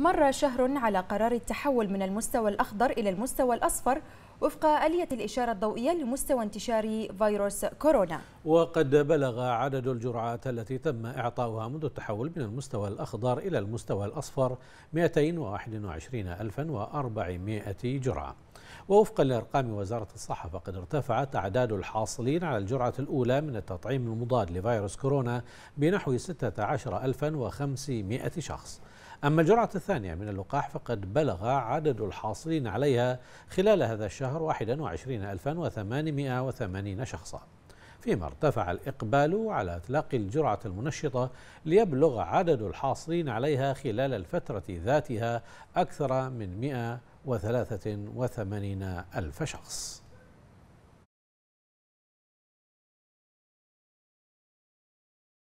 مر شهر على قرار التحول من المستوى الأخضر إلى المستوى الأصفر وفق آلية الإشارة الضوئية لمستوى انتشار فيروس كورونا وقد بلغ عدد الجرعات التي تم إعطاؤها منذ التحول من المستوى الأخضر إلى المستوى الأصفر 221400 جرعة ووفقا لأرقام وزارة الصحة فقد ارتفعت أعداد الحاصلين على الجرعة الأولى من التطعيم المضاد لفيروس كورونا بنحو 16500 شخص أما الجرعة الثانية من اللقاح فقد بلغ عدد الحاصلين عليها خلال هذا الشهر 21880 شخصا فيما ارتفع الإقبال على إطلاق الجرعة المنشطة ليبلغ عدد الحاصلين عليها خلال الفترة ذاتها أكثر من 100 وثلاثة وثمانين ألف شخص